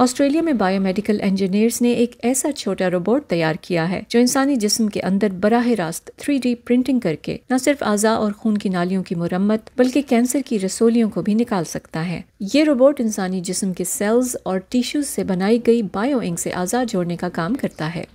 Australia में biomedical engineers ने एक ऐसा छोटा रोबोट तैयार किया है जो इंसानी जिस्म के अंदर बराह रास्त थ्री प्रिंटिंग करके न सिर्फ आजा और खून की नालियों की मुरम्मत बल्कि कैंसर की रसोलियों को भी निकाल सकता है ये रोबोट इंसानी जिस्म के सेल्स और टिश्यूज से बनाई गई बायो इंक से आजा जोड़ने का काम करता है